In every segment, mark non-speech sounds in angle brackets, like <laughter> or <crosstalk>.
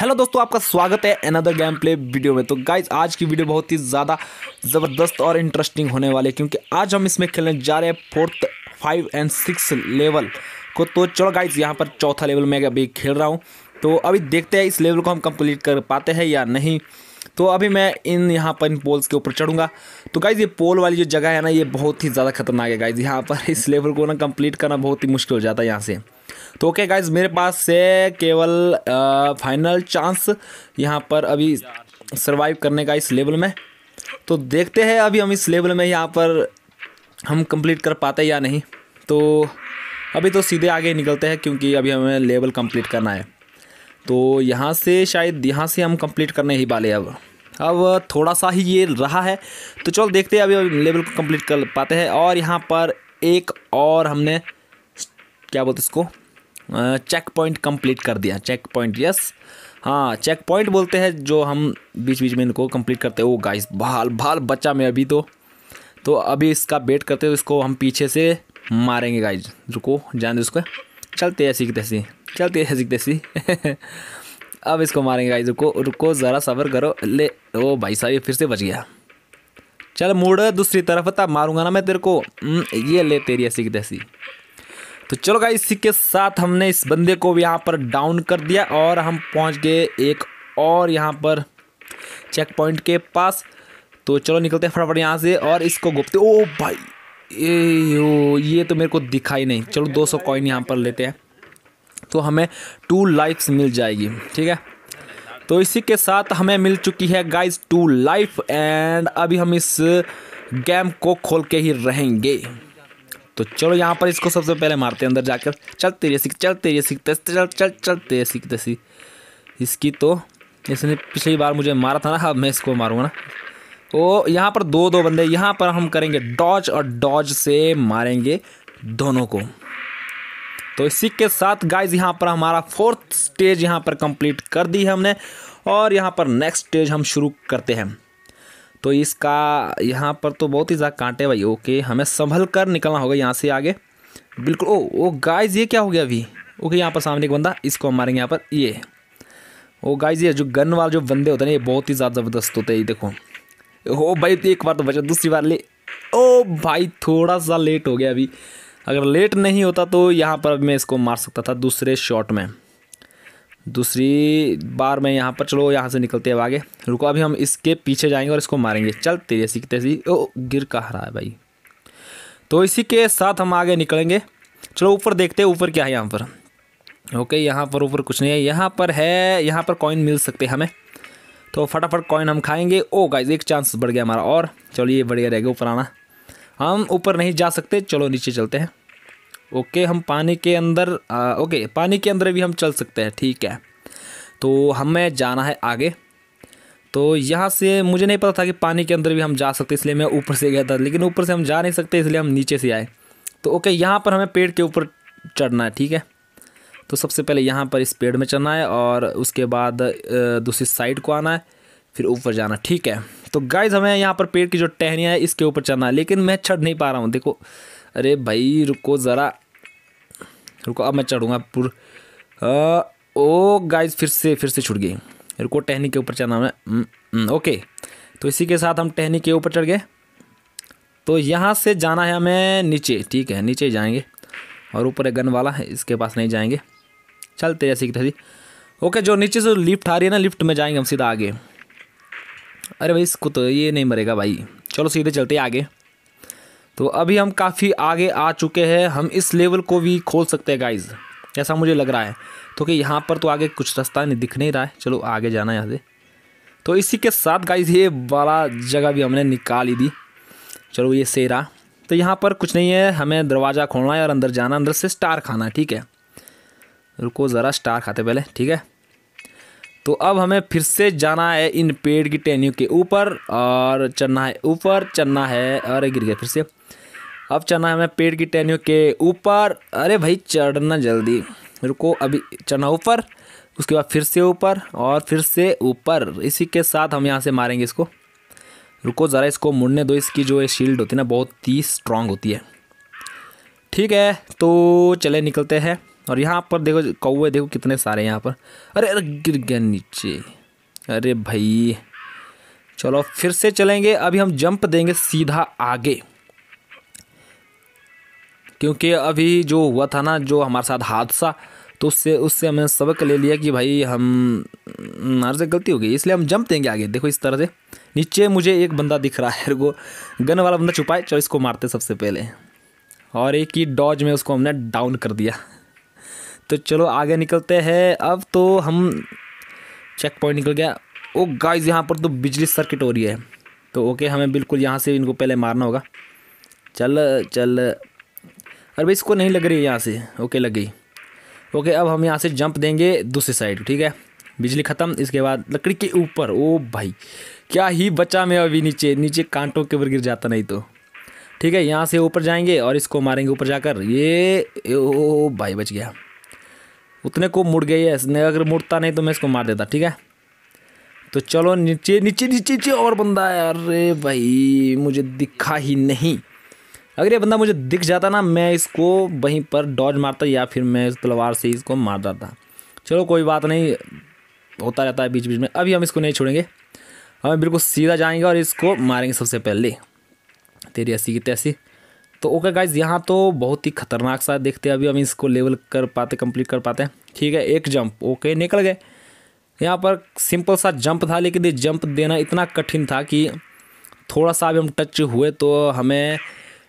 hello दोस्तों आपका स्वागत है अनदर गेम प्ले वीडियो में तो गाइज आज की वीडियो बहुत ही ज़्यादा ज़बरदस्त और इंटरेस्टिंग होने वाली है क्योंकि आज हम इसमें खेलने जा रहे हैं fourth five and six level को तो चलो गाइज यहाँ पर चौथा लेवल में अभी खेल रहा हूँ तो अभी देखते हैं इस लेवल को हम कम्प्लीट कर पाते हैं या नहीं तो अभी मैं इन यहाँ पर इन पोल्स के ऊपर चढ़ूँगा तो गाइज़ ये पोल वाली जो जगह है ना ये बहुत ही ज़्यादा खतरनाक है गाइज़ यहाँ पर इस लेवल को ना कम्प्लीट करना बहुत ही मुश्किल हो जाता है यहाँ से तो ओके गाइज मेरे पास से केवल फाइनल चांस यहाँ पर अभी सर्वाइव करने का इस लेवल में तो देखते हैं अभी हम इस लेवल में यहाँ पर हम कंप्लीट कर पाते या नहीं तो अभी तो सीधे आगे निकलते हैं क्योंकि अभी हमें लेवल कंप्लीट करना है तो यहाँ से शायद यहाँ से हम कंप्लीट करने ही वाले अब अब थोड़ा सा ही ये रहा है तो चलो देखते हैं अभी, अभी लेवल को कंप्लीट कर पाते हैं और यहाँ पर एक और हमने क्या बोलते इसको चेक पॉइंट कंप्लीट कर दिया चेक पॉइंट यस हाँ चेक पॉइंट बोलते हैं जो हम बीच बीच में इनको कंप्लीट करते हैं ओ गाइस भाल भाल बच्चा में अभी तो तो अभी इसका वेट करते हैं इसको हम पीछे से मारेंगे गाइज रुको जान दो चलते हैं सीखते सी चलते हैं सीखते सी <laughs> अब इसको मारेंगे गाइस रुको रुको ज़रा सबर करो ले ओ भाई साहब ये फिर से बच गया चल मुड़ दूसरी तरफ तब मारूंगा ना मैं तेरे को ये ले तेरी ऐसी की तैसी तो चलो गाइस इसी के साथ हमने इस बंदे को भी यहाँ पर डाउन कर दिया और हम पहुँच गए एक और यहाँ पर चेक पॉइंट के पास तो चलो निकलते हैं फटाफट यहाँ से और इसको गुप्ते ओ भाई ए ओ ये तो मेरे को दिखाई नहीं चलो 200 सौ कॉइन यहाँ पर लेते हैं तो हमें टू लाइफ्स मिल जाएगी ठीक है तो इसी के साथ हमें मिल चुकी है गाइस टू लाइफ एंड अभी हम इस गेम को खोल के ही रहेंगे तो चलो यहाँ पर इसको सबसे पहले मारते हैं अंदर जाकर चलते रहिए सीख चलते रहिए सीखते चल चल चलते रहिए सीखते सी इसकी तो इसने पिछली बार मुझे मारा था ना अब मैं इसको मारूँगा ना ओ यहाँ पर दो दो बंदे यहाँ पर हम करेंगे डॉज और डॉज से मारेंगे दोनों को तो इसी के साथ गाइज यहाँ पर हमारा फोर्थ स्टेज यहाँ पर कंप्लीट कर दी है हमने और यहाँ पर नेक्स्ट स्टेज हम शुरू करते हैं तो इसका यहाँ पर तो बहुत ही ज़्यादा कांटे भाई ओके हमें संभल कर निकलना होगा यहाँ से आगे बिल्कुल ओ ओ गाइज ये क्या हो गया अभी ओके यहाँ पर सामने एक बंदा इसको हम मारेंगे यहाँ पर ये ओ गाइज ये जो गन वाले जो बंदे होते हैं ये बहुत ही ज़्यादा ज़बरदस्त होते हैं ये देखो ओ भाई तो एक बार तो बचा दूसरी बार ले ओ भाई थोड़ा सा लेट हो गया अभी अगर लेट नहीं होता तो यहाँ पर मैं इसको मार सकता था दूसरे शॉट में दूसरी बार मैं यहाँ पर चलो यहाँ से निकलते हैं आगे रुको अभी हम इसके पीछे जाएंगे और इसको मारेंगे चल तेरे सी तेजी ओ गिर कह रहा है भाई तो इसी के साथ हम आगे निकलेंगे चलो ऊपर देखते हैं ऊपर क्या है यहाँ पर ओके यहाँ पर ऊपर कुछ नहीं है यहाँ पर है यहाँ पर कॉइन मिल सकते हैं हमें तो फटाफट कॉइन हम खाएँगे ओ गाइज एक चांस बढ़ गया हमारा और चलो ये बढ़िया रहेगा ऊपर आना हम ऊपर नहीं जा सकते चलो नीचे चलते हैं ओके हम पानी के अंदर आ, ओके पानी के अंदर भी हम चल सकते हैं ठीक है तो हमें जाना है आगे तो यहाँ से मुझे नहीं पता था कि पानी के अंदर भी हम जा सकते इसलिए मैं ऊपर से गया था लेकिन ऊपर से हम जा नहीं सकते इसलिए हम नीचे से आए तो ओके यहाँ पर हमें पेड़ के ऊपर चढ़ना है ठीक है तो सबसे पहले यहाँ पर इस पेड़ में चढ़ना है और उसके बाद दूसरी साइड को आना है फिर ऊपर जाना ठीक है तो गाइज हमें यहाँ पर पेड़ की जो टहनियाँ है इसके ऊपर चढ़ना है लेकिन मैं चढ़ नहीं पा रहा हूँ देखो अरे भाई रुको ज़रा रुको अब मैं चढ़ूँगा पुर ओ गाइस फिर से फिर से छुट गई रुको टहनी के ऊपर चढ़ना हमें हम्म, हम्म, ओके तो इसी के साथ हम टहनी के ऊपर चढ़ गए तो यहाँ से जाना है हमें नीचे ठीक है नीचे जाएंगे और ऊपर एक गन वाला है इसके पास नहीं जाएंगे चलते जैसे कि तैसी ओके जो नीचे से लिफ्ट आ रही है ना लिफ्ट में जाएंगे हम सीधा आगे अरे भाई इसको तो ये नहीं मरेगा भाई चलो सीधे चलते आगे तो अभी हम काफ़ी आगे आ चुके हैं हम इस लेवल को भी खोल सकते हैं गाइज ऐसा मुझे लग रहा है तो कि यहाँ पर तो आगे कुछ रास्ता नहीं दिख नहीं रहा है चलो आगे जाना है यहाँ से तो इसी के साथ गाइज ये बड़ा जगह भी हमने निकाल ही दी चलो ये सेरा तो यहाँ पर कुछ नहीं है हमें दरवाज़ा खोलना है और अंदर जाना अंदर से स्टार खाना ठीक है रुको ज़रा स्टार खाते पहले ठीक है तो अब हमें फिर से जाना है इन पेड़ की टहनियों के ऊपर और चढ़ना है ऊपर चढ़ना है अरे गिर गया फिर से अब चढ़ना है हमें पेड़ की टहनियों के ऊपर अरे भाई चढ़ना जल्दी रुको अभी चढ़ना ऊपर उसके बाद फिर से ऊपर और फिर से ऊपर इसी के साथ हम यहाँ से मारेंगे इसको रुको ज़रा इसको मुड़ने दो इसकी जो ये शील्ड होती है ना बहुत ही स्ट्रांग होती है ठीक है तो चले निकलते हैं और यहाँ पर देखो कौए देखो कितने सारे यहाँ पर अरे अरे गिर गया नीचे अरे भाई चलो फिर से चलेंगे अभी हम जंप देंगे सीधा आगे क्योंकि अभी जो हुआ था ना जो हमारे साथ हादसा तो उससे उससे हमें सबक ले लिया कि भाई हम हमारे से गलती हो गई इसलिए हम जंप देंगे आगे देखो इस तरह से नीचे मुझे एक बंदा दिख रहा है वो गन वाला बंदा छुपाए चलो इसको मारते सबसे पहले और एक ही डॉज में उसको हमने डाउन कर दिया तो चलो आगे निकलते हैं अब तो हम चेक पॉइंट निकल गया ओ गाइज यहाँ पर तो बिजली सर्किट हो रही है तो ओके हमें बिल्कुल यहाँ से इनको पहले मारना होगा चल चल अरे भाई इसको नहीं लग रही है यहाँ से ओके लग गई ओके अब हम यहाँ से जंप देंगे दूसरी साइड ठीक है बिजली ख़त्म इसके बाद लकड़ी के ऊपर ओ भाई क्या ही बचा मैं अभी नीचे नीचे कांटों के ऊपर गिर जाता नहीं तो ठीक है यहाँ से ऊपर जाएंगे और इसको मारेंगे ऊपर जाकर ये ओ भाई बच गया उतने को मुड़ गई है इसने अगर मुड़ता नहीं तो मैं इसको मार देता ठीक है तो चलो नीचे नीचे नीचे नीचे और बंदा है अरे भाई मुझे दिखा ही नहीं अगर ये बंदा मुझे दिख जाता ना मैं इसको वहीं पर डॉज मारता या फिर मैं इस तलवार से इसको मार जाता चलो कोई बात नहीं होता रहता है बीच बीच में अभी हम इसको नहीं छोड़ेंगे हमें बिल्कुल सीधा जाएंगे और इसको मारेंगे सबसे पहले तेरी ऐसी की तैसी तो ओके गाइज यहाँ तो बहुत ही खतरनाक सा देखते हैं अभी हम इसको लेवल कर पाते कंप्लीट कर पाते हैं ठीक है एक जंप ओके निकल गए यहाँ पर सिंपल सा जंप था लेकिन ये जंप देना इतना कठिन था कि थोड़ा सा भी हम टच हुए तो हमें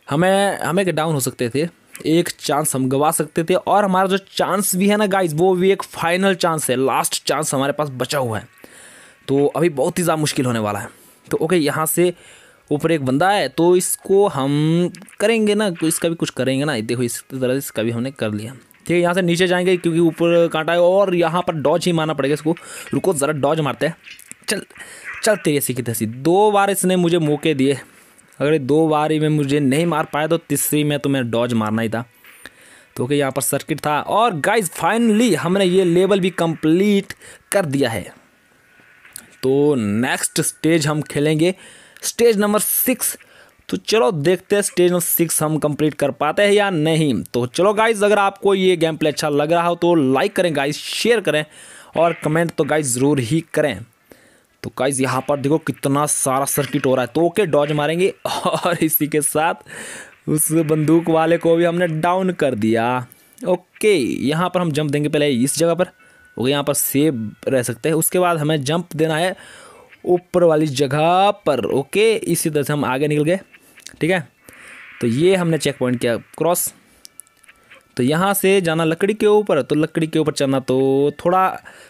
हमें हमें डाउन हो सकते थे एक चांस हम गवा सकते थे और हमारा जो चांस भी है ना गाइस वो भी एक फाइनल चांस है लास्ट चांस हमारे पास बचा हुआ है तो अभी बहुत ही ज़्यादा मुश्किल होने वाला है तो ओके यहाँ से ऊपर एक बंदा है तो इसको हम करेंगे ना तो इसका भी कुछ करेंगे ना देखो इस तरह से इसका भी हमने कर लिया ठीक है यहाँ से नीचे जाएंगे क्योंकि ऊपर कांटा है और यहाँ पर डॉज ही मारना पड़ेगा इसको रुको ज़रा डॉज मारते हैं चल चल तेरी ऐसी की तैसी दो बार इसने मुझे मौके दिए अगर दो बारी में मुझे नहीं मार पाया तो तीसरी में तो मैं डॉज मारना ही था तो कि यहाँ पर सर्किट था और गाइज फाइनली हमने ये लेवल भी कंप्लीट कर दिया है तो नेक्स्ट स्टेज हम खेलेंगे स्टेज नंबर सिक्स तो चलो देखते हैं स्टेज नंबर सिक्स हम कंप्लीट कर पाते हैं या नहीं तो चलो गाइज अगर आपको ये गेम प्ले अच्छा लग रहा हो तो लाइक करें गाइज शेयर करें और कमेंट तो गाइज ज़रूर ही करें तो गाइज यहाँ पर देखो कितना सारा सर्किट हो रहा है तो ओके डॉज मारेंगे और इसी के साथ उस बंदूक वाले को भी हमने डाउन कर दिया ओके यहाँ पर हम जंप देंगे पहले इस जगह पर ओके यहाँ पर सेव रह सकते हैं उसके बाद हमें जंप देना है ऊपर वाली जगह पर ओके इसी तरह से हम आगे निकल गए ठीक है तो ये हमने चेक पॉइंट किया क्रॉस तो यहाँ से जाना लकड़ी के ऊपर तो लकड़ी के ऊपर चलना तो थोड़ा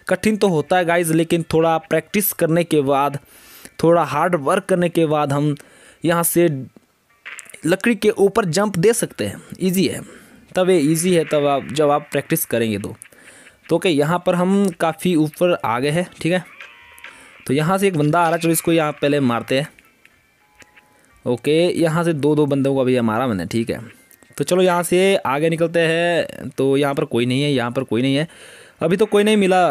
कठिन तो होता है गाइज लेकिन थोड़ा प्रैक्टिस करने के बाद थोड़ा हार्ड वर्क करने के बाद हम यहाँ से लकड़ी के ऊपर जंप दे सकते हैं इजी है तब ये ईजी है तब आप जब आप प्रैक्टिस करेंगे तो तो ओके यहाँ पर हम काफ़ी ऊपर आ गए हैं ठीक है तो यहाँ से एक बंदा आ रहा है चलो इसको यहाँ पहले मारते हैं ओके यहाँ से दो दो बंदों को अभी मारा मैंने ठीक है तो चलो यहाँ से आगे निकलते हैं तो यहाँ पर कोई नहीं है यहाँ पर कोई नहीं है अभी तो कोई नहीं मिला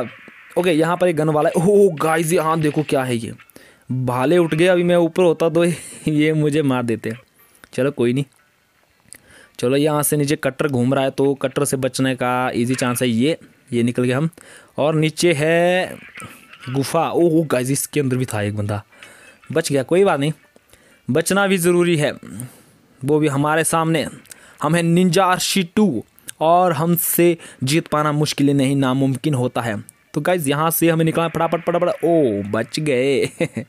ओके यहाँ पर एक गन वाला है ओह गाइज यहाँ हाँ देखो क्या है ये भाले उठ गए अभी मैं ऊपर होता तो <laughs> ये मुझे मार देते चलो कोई नहीं चलो यहाँ से नीचे कटर घूम रहा है तो कटर से बचने का इजी चांस है ये ये निकल गए हम और नीचे है गुफा ओह गाइज इसके अंदर भी था एक बंदा बच गया कोई बात नहीं बचना भी ज़रूरी है वो भी हमारे सामने हम हैं निंजा आरशी टू और हमसे जीत पाना मुश्किल नहीं नामुमकिन होता है तो गाइज़ यहाँ से हमें निकला फटाफट फटाफट ओ बच गए <laughs>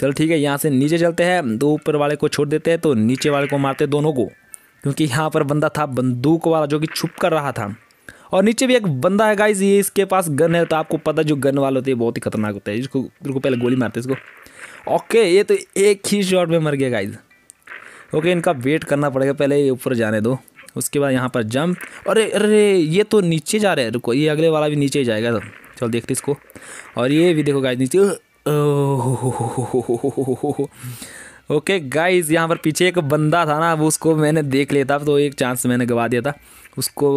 चलो ठीक है यहाँ से नीचे चलते हैं दो ऊपर वाले को छोड़ देते हैं तो नीचे वाले को मारते दोनों को क्योंकि यहाँ पर बंदा था बंदूक वाला जो कि छुप कर रहा था और नीचे भी एक बंदा है गाइज ये इसके पास गन है तो आपको पता जो गन वाले होते हैं बहुत ही खतरनाक होते हैं इसको रुको पहले गोली मारते इसको ओके ये तो एक ही शॉट में मर गया गाइज ओके इनका वेट करना पड़ेगा पहले ये ऊपर जाने दो उसके बाद यहाँ पर जंप अरे अरे ये तो नीचे जा रहे हैं रुको ये अगले वाला भी नीचे ही जाएगा तो चल देखते इसको और ये भी देखो गाइज नीचे ओके गाइज यहाँ पर पीछे एक बंदा था ना अब उसको मैंने देख लिया था तो एक चांस मैंने गवा दिया था उसको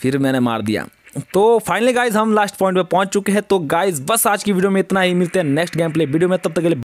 फिर मैंने मार दिया तो फाइनली गाइज हम लास्ट पॉइंट पे पहुँच चुके हैं तो गाइज बस आज की वीडियो में इतना ही मिलते हैं नेक्स्ट गेम प्ले वीडियो में तब तक के लिए